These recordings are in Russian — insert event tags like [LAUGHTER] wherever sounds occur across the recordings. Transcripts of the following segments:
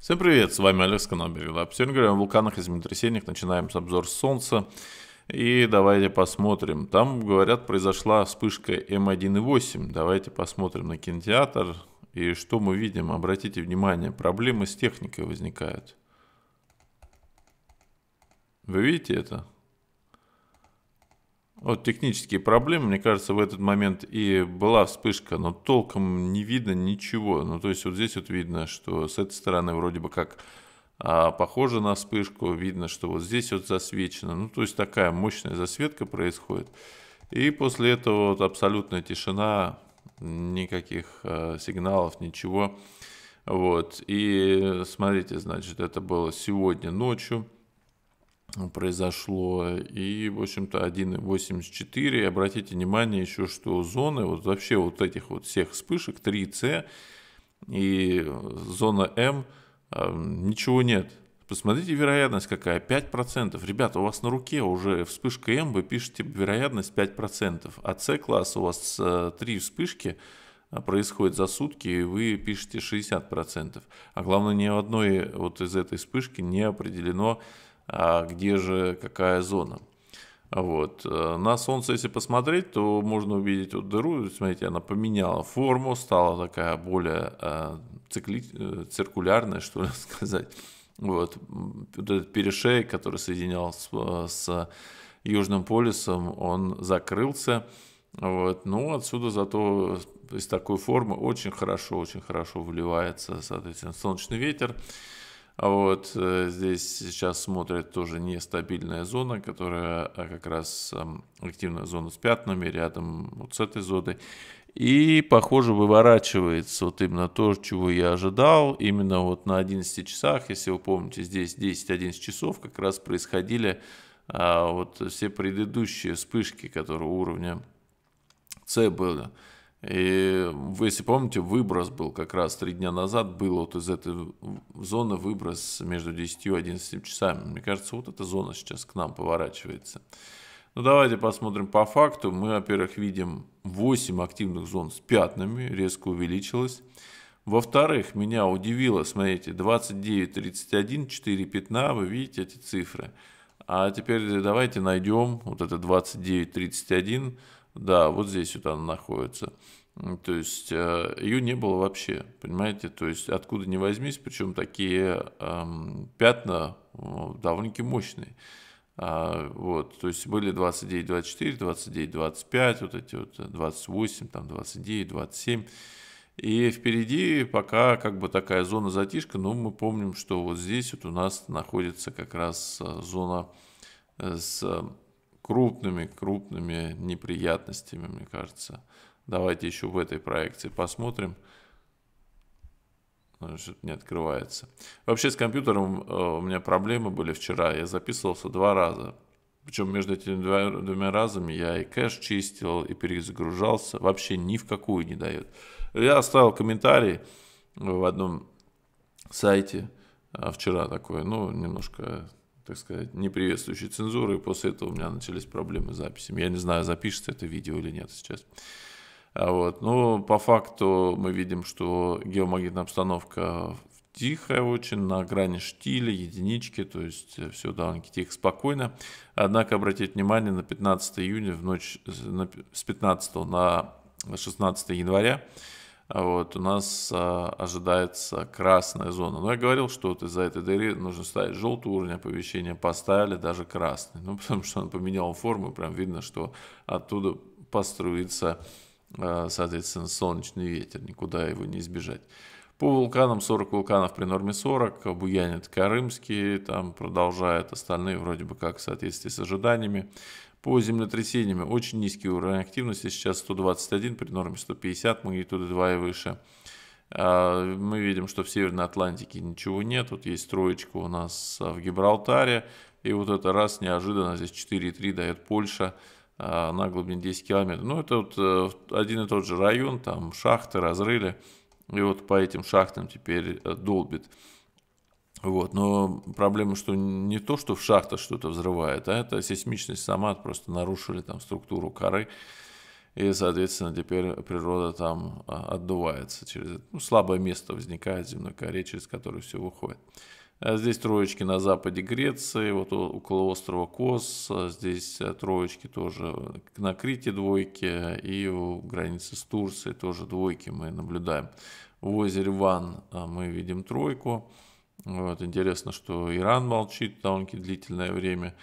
Всем привет, с вами Олег канал Берег Лап. Сегодня говорим о вулканах и землетрясениях, начинаем с обзор Солнца. И давайте посмотрим. Там, говорят, произошла вспышка М1.8. Давайте посмотрим на кинотеатр. И что мы видим? Обратите внимание, проблемы с техникой возникают. Вы видите это? Вот технические проблемы, мне кажется, в этот момент и была вспышка, но толком не видно ничего. Ну, то есть вот здесь вот видно, что с этой стороны вроде бы как а, похоже на вспышку, видно, что вот здесь вот засвечено. Ну, то есть такая мощная засветка происходит. И после этого вот абсолютная тишина, никаких а, сигналов, ничего. Вот, и смотрите, значит, это было сегодня ночью произошло. И, в общем-то, 1.84. Обратите внимание еще, что зоны, вот вообще вот этих вот всех вспышек, 3С и зона М, а, ничего нет. Посмотрите вероятность какая, 5%. Ребята, у вас на руке уже вспышка М, вы пишете вероятность 5%. А С-класс у вас 3 э, вспышки, а, происходит за сутки, и вы пишете 60%. А главное, ни одной вот из этой вспышки не определено, а где же какая зона. Вот. Э, на Солнце, если посмотреть, то можно увидеть вот дыру. Смотрите, она поменяла форму, стала такая более э, цикли... Э, циркулярная, что ли [LAUGHS] сказать. Вот. вот этот перешеек, который соединял с, э, с Южным полюсом, он закрылся. Вот. Ну, отсюда зато из такой формы очень хорошо, очень хорошо вливается, соответственно, солнечный ветер. А вот э, здесь сейчас смотрят тоже нестабильная зона, которая э, как раз эм, активная зона с пятнами, рядом вот с этой зоной. И, похоже, выворачивается вот именно то, чего я ожидал. Именно вот на 11 часах, если вы помните, здесь 10-11 часов как раз происходили а, вот все предыдущие вспышки, которые уровня С были. И вы, если помните, выброс был как раз три дня назад, был вот из этой зоны выброс между 10 и 11 часами. Мне кажется, вот эта зона сейчас к нам поворачивается. Ну давайте посмотрим по факту. Мы, во-первых, видим 8 активных зон с пятнами, резко увеличилось. Во-вторых, меня удивило, смотрите, 29, 31, 4 пятна, вы видите эти цифры. А теперь давайте найдем вот это 29, 31, да, вот здесь вот она находится. То есть э, ее не было вообще, понимаете? То есть откуда не возьмись, причем такие эм, пятна довольно-таки мощные. А, вот, то есть были 29, 24, 29, 25, вот эти вот 28, э, там 29, 27. И впереди пока как бы такая зона затишка, но мы помним, что вот здесь вот у нас находится как раз э, зона с крупными-крупными неприятностями, мне кажется. Давайте еще в этой проекции посмотрим. Что-то не открывается. Вообще с компьютером э, у меня проблемы были вчера. Я записывался два раза. Причем между этими двумя разами я и кэш чистил, и перезагружался. Вообще ни в какую не дает. Я оставил комментарий в одном сайте э, вчера такой, ну, немножко так сказать, не приветствующей цензуры, и после этого у меня начались проблемы с записями. Я не знаю, запишется это видео или нет сейчас. А Вот. Но по факту мы видим, что геомагнитная обстановка тихая очень, на грани штиля, единички, то есть э, все довольно-таки тихо, спокойно. Однако обратить внимание, на 15 июня, в ночь с 15 на 16 января вот, у нас а, ожидается красная зона. Но я говорил, что вот из-за этой дыры нужно ставить желтый уровень оповещения, поставили даже красный. Ну, [LAUGHS] потому что он поменял форму, прям видно, что оттуда построится, а, соответственно, солнечный ветер, никуда его не избежать. По вулканам 40 вулканов при норме 40, буянит Карымский, там продолжает, остальные вроде бы как в соответствии с ожиданиями. По землетрясениям очень низкий уровень активности, сейчас 121 при норме 150, магнитуды 2 и выше. А, мы видим, что в Северной Атлантике ничего нет. Вот есть троечка у нас а, в Гибралтаре. И вот это раз неожиданно здесь 4,3 дает Польша а, на глубине 10 километров. Ну, это вот э, один и тот же район, там шахты разрыли. И вот по этим шахтам теперь э, долбит. Вот, но проблема, что не то, что в шахтах что-то взрывает, а это сейсмичность сама, просто нарушили там структуру коры, и, соответственно, теперь природа там а, отдувается через ну, слабое место возникает в земной коре, через которое все выходит. А здесь троечки на западе Греции, вот около острова Кос, а здесь а, троечки тоже на Крите двойки, и у границы с Турцией тоже двойки мы наблюдаем. В озере Ван мы видим тройку, вот, интересно, что Иран молчит довольно длительное время.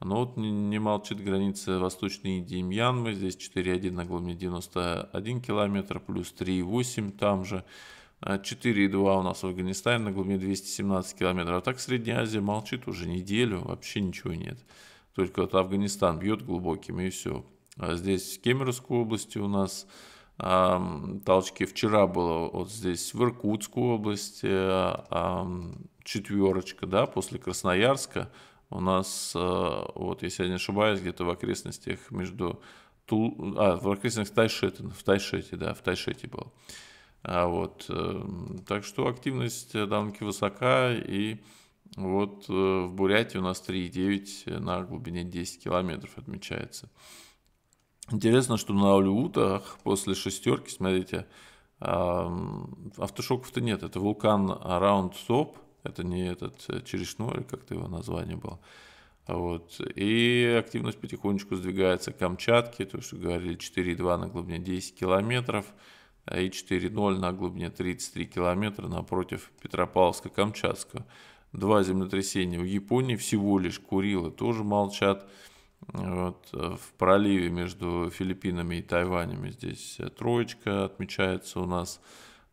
Но ну вот не, не молчит граница Восточной Индии и Мьянмы. Здесь 4,1 на глубине 91 километр, плюс 3,8 там же. 4,2 а у нас в Афганистане на глубине 217 километров. А так Средняя Азия молчит уже неделю, вообще ничего нет. Только вот Афганистан бьет глубокими и все. А здесь в Кемеровской области у нас толчки. Вчера было вот здесь в Иркутскую область четверочка, да, после Красноярска. У нас, э, вот если я не ошибаюсь, где-то в окрестностях между Тул... А, в окрестностях Тайшета, в Тайшете, да, в Тайшете был. А вот, эм, так что активность э, довольно высока, и вот э, в Бурятии у нас 3,9 на глубине 10 километров отмечается. Интересно, что на Алиутах после шестерки, смотрите, а, автошоков-то нет. Это вулкан Round Top, это не этот э, черешно, или как-то его название было. Вот. И активность потихонечку сдвигается к Камчатке, то, что говорили, 4,2 на глубине 10 километров и 4,0 на глубине 33 километра напротив Петропавловска-Камчатского. Два землетрясения в Японии, всего лишь Курилы тоже молчат. Вот, э, в проливе между Филиппинами и Тайванями здесь э, троечка отмечается у нас.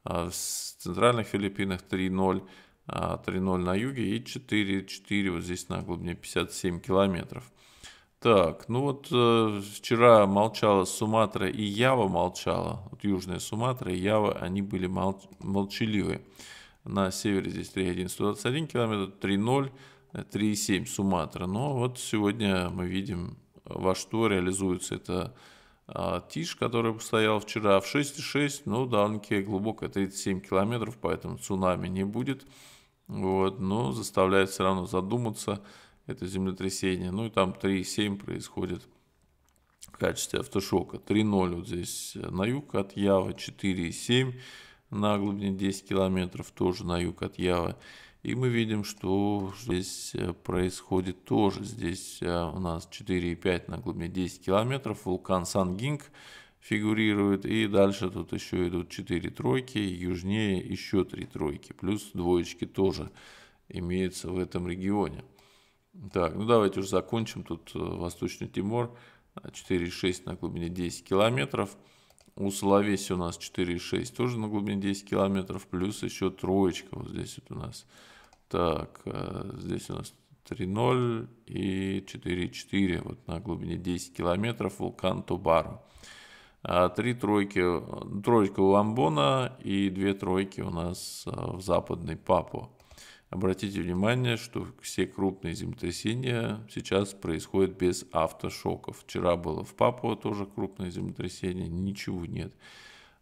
А в центральных Филиппинах 3-0, 3-0 а на юге и 4-4 вот здесь на глубине 57 километров. Так, ну вот э, вчера молчала Суматра и Ява молчала. Вот Южная Суматра и Ява, они были мол, молчаливы. На севере здесь 3.1, 121 километр, 3.0, 3,7 Суматра. Но вот сегодня мы видим, во что реализуется это а, Тиш, который стоял вчера в 6,6, но довольно-таки глубоко, 37 километров, поэтому цунами не будет. Вот, но заставляет все равно задуматься это землетрясение. Ну и там 3,7 происходит в качестве автошока. 3,0 вот здесь э, на юг от Явы, 4,7 на глубине 10 километров, тоже на юг от Явы. И мы видим, что здесь э, происходит тоже. Здесь э, у нас 4,5 на глубине 10 километров, вулкан Сангинг фигурирует. И дальше тут еще идут 4 тройки, южнее еще 3 тройки, плюс двоечки тоже имеются в этом регионе. Так, ну давайте уже закончим. Тут э, Восточный Тимор 4,6 на глубине 10 километров. У Соловесь у нас 4,6, тоже на глубине 10 километров, плюс еще троечка вот здесь вот у нас. Так, э, здесь у нас 3,0 и 4,4, вот на глубине 10 километров вулкан Тобару. А, три тройки, э, тройка у Ламбона и две тройки у нас э, в западной Папу. Обратите внимание, что все крупные землетрясения сейчас происходят без автошоков. Вчера было в Папуа тоже крупное землетрясение, ничего нет.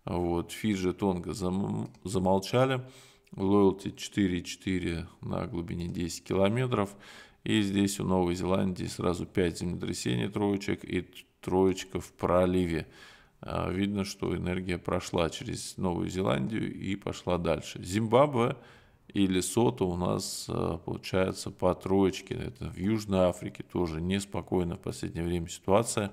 Вот, Фиджи, Тонго зам, замолчали. Лоялти 4,4 на глубине 10 километров. И здесь у Новой Зеландии сразу 5 землетрясений троечек и троечка в проливе. А, видно, что энергия прошла через Новую Зеландию и пошла дальше. Зимбабве или сота у нас э, получается по троечке. Это в Южной Африке тоже неспокойно в последнее время ситуация.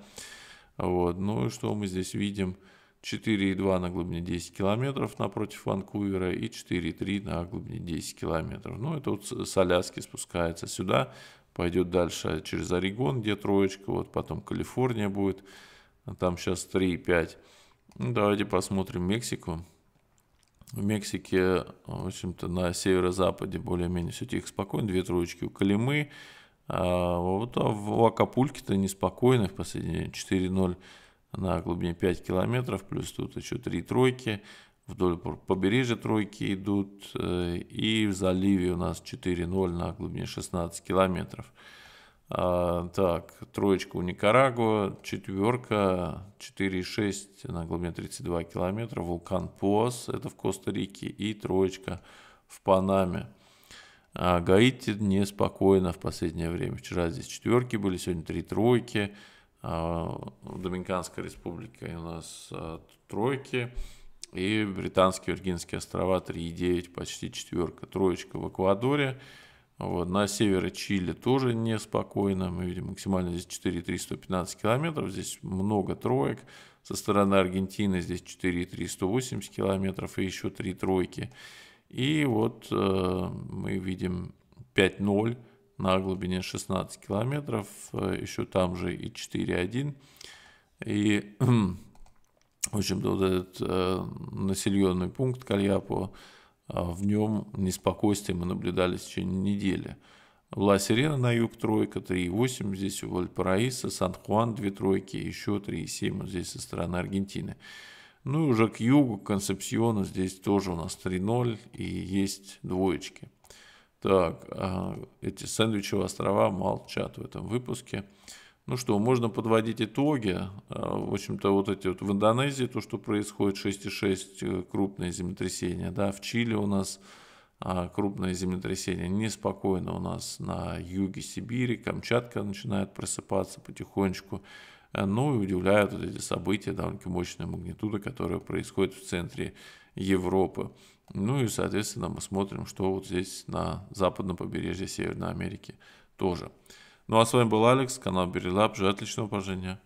Вот. Ну и что мы здесь видим? 4,2 на глубине 10 километров напротив Ванкувера и 4,3 на глубине 10 километров. Ну, это вот с Аляски спускается сюда, пойдет дальше через Орегон, где троечка, вот потом Калифорния будет, там сейчас 3,5. Ну, давайте посмотрим Мексику в Мексике, э, в общем-то, на северо-западе более-менее все тихо, спокойно, две троечки у Калимы, а вот а в Акапульке-то неспокойно, в последние 4-0 на глубине 5 километров, плюс тут еще три тройки, вдоль побережья тройки идут, э, и в заливе у нас 4-0 на глубине 16 километров. А, так, троечка у Никарагуа, четверка, 4,6 на глубине 32 километра, вулкан Пуас, это в Коста-Рике, и троечка в Панаме. А Гаити неспокойно в последнее время. Вчера здесь четверки были, сегодня три тройки. А, в Доминиканской республике у нас а, тройки. И британские Виргинские острова 3,9, почти четверка. Троечка в Эквадоре. Вот. На севере Чили тоже неспокойно. Мы видим максимально здесь 4,315 километров. Здесь много троек. Со стороны Аргентины здесь 4,380 километров и еще три тройки. И вот э, мы видим 5,0 на глубине 16 километров. Э, еще там же и 4,1. И, [CLEARS THROAT] в общем-то, вот этот э, населенный пункт Кальяпо – а в нем неспокойствие мы наблюдали в течение недели. Ла-Сирена на юг тройка, 3,8 здесь у Вальпараиса, Сан-Хуан две тройки, еще 3,7 здесь со стороны Аргентины. Ну и уже к югу, к Концепсиону, здесь тоже у нас 3,0 и есть двоечки. Так, а, эти сэндвичевые острова молчат в этом выпуске. Ну что, можно подводить итоги. Э, в общем-то, вот эти вот в Индонезии то, что происходит, 6,6 э, крупные землетрясения. Да, в Чили у нас а, крупное землетрясение. Неспокойно у нас на юге Сибири, Камчатка начинает просыпаться потихонечку. Э, ну и удивляют вот эти события, довольно-таки мощная магнитуда, которая происходит в центре Европы. Ну и, соответственно, мы смотрим, что вот здесь на западном побережье Северной Америки тоже. Ну а с вами был Алекс, канал Берилаб. Желаю отличного положения.